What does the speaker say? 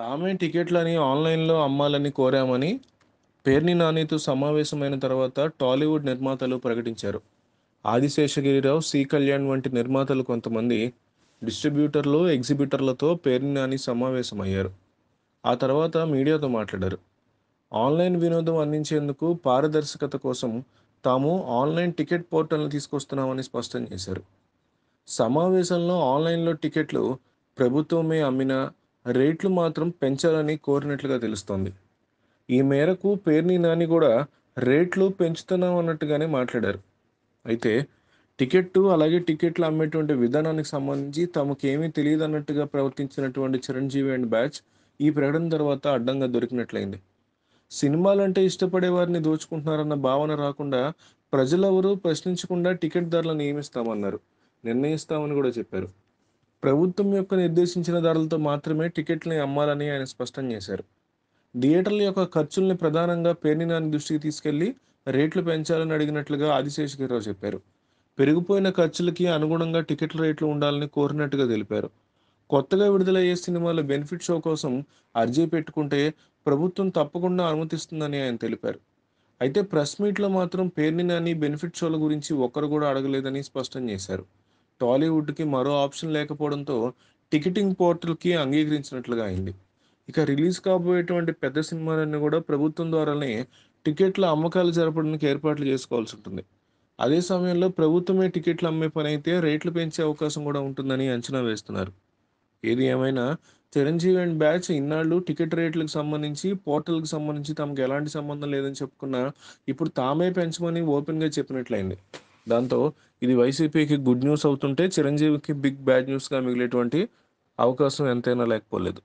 తామే టికెట్లని ఆన్లైన్లో అమ్మాలని కోరామని పేర్ని నానితో సమావేశమైన తర్వాత టాలీవుడ్ నిర్మాతలు ప్రకటించారు ఆదిశేషగిరిరావు సి కళ్యాణ్ వంటి నిర్మాతలు కొంతమంది డిస్ట్రిబ్యూటర్లు ఎగ్జిబిటర్లతో పేర్ని నాని సమావేశమయ్యారు ఆ తర్వాత మీడియాతో మాట్లాడారు ఆన్లైన్ వినోదం అందించేందుకు పారదర్శకత కోసం తాము ఆన్లైన్ టికెట్ పోర్టల్ని తీసుకొస్తున్నామని స్పష్టం చేశారు సమావేశంలో ఆన్లైన్లో టికెట్లు ప్రభుత్వమే అమ్మినా రేట్లు మాత్రం పెంచాలని కోరినట్లుగా తెలుస్తోంది ఈ మేరకు పేర్ని నాని కూడా రేట్లు పెంచుతున్నాం అన్నట్టుగానే మాట్లాడారు అయితే టికెట్టు అలాగే టికెట్లు అమ్మేటువంటి విధానానికి సంబంధించి తమకేమీ తెలియదు అన్నట్టుగా ప్రవర్తించినటువంటి చిరంజీవి అండ్ బ్యాచ్ ఈ ప్రకటన తర్వాత అడ్డంగా దొరికినట్లయింది సినిమాలంటే ఇష్టపడే వారిని దోచుకుంటున్నారన్న భావన రాకుండా ప్రజలెవరూ ప్రశ్నించకుండా టికెట్ ధరలను నియమిస్తామన్నారు నిర్ణయిస్తామని కూడా చెప్పారు ప్రభుత్వం యొక్క నిర్దేశించిన ధరలతో మాత్రమే టికెట్ని అమ్మాలని ఆయన స్పష్టం చేశారు థియేటర్ల యొక్క ఖర్చుల్ని ప్రధానంగా పేర్నినాని దృష్టికి తీసుకెళ్లి రేట్లు పెంచాలని అడిగినట్లుగా ఆదిశేషగిరిరావు చెప్పారు పెరిగిపోయిన ఖర్చులకి అనుగుణంగా టికెట్ల రేట్లు ఉండాలని కోరినట్టుగా తెలిపారు కొత్తగా విడుదలయ్యే సినిమాల బెనిఫిట్ షో కోసం అర్జీ పెట్టుకుంటే ప్రభుత్వం తప్పకుండా అనుమతిస్తుందని ఆయన తెలిపారు అయితే ప్రెస్ మీట్లో మాత్రం పేర్ని నాని బెనిఫిట్ షోల గురించి ఒక్కరు కూడా అడగలేదని స్పష్టం చేశారు టాలీవుడ్కి మరో ఆప్షన్ లేకపోవడంతో టికెటింగ్ పోర్టల్కి అంగీకరించినట్లుగా అయింది ఇక రిలీజ్ కాబోయేటువంటి పెద్ద సినిమాలన్నీ కూడా ప్రభుత్వం ద్వారానే టికెట్ల అమ్మకాలు జరపడానికి ఏర్పాట్లు చేసుకోవాల్సి ఉంటుంది అదే సమయంలో ప్రభుత్వమే టికెట్లు అమ్మే పని అయితే రేట్లు పెంచే అవకాశం కూడా ఉంటుందని అంచనా వేస్తున్నారు ఏది ఏమైనా చిరంజీవి అండ్ బ్యాచ్ ఇన్నాళ్ళు టికెట్ రేట్లకు సంబంధించి పోర్టల్కి సంబంధించి తమకు ఎలాంటి సంబంధం లేదని చెప్పుకున్నా ఇప్పుడు తామే పెంచమని ఓపెన్గా చెప్పినట్లయింది దాంతో ఇది వైసీపీకి గుడ్ న్యూస్ అవుతుంటే చిరంజీవికి బిగ్ బ్యాడ్ న్యూస్గా మిగిలేటువంటి అవకాశం ఎంతైనా లేకపోలేదు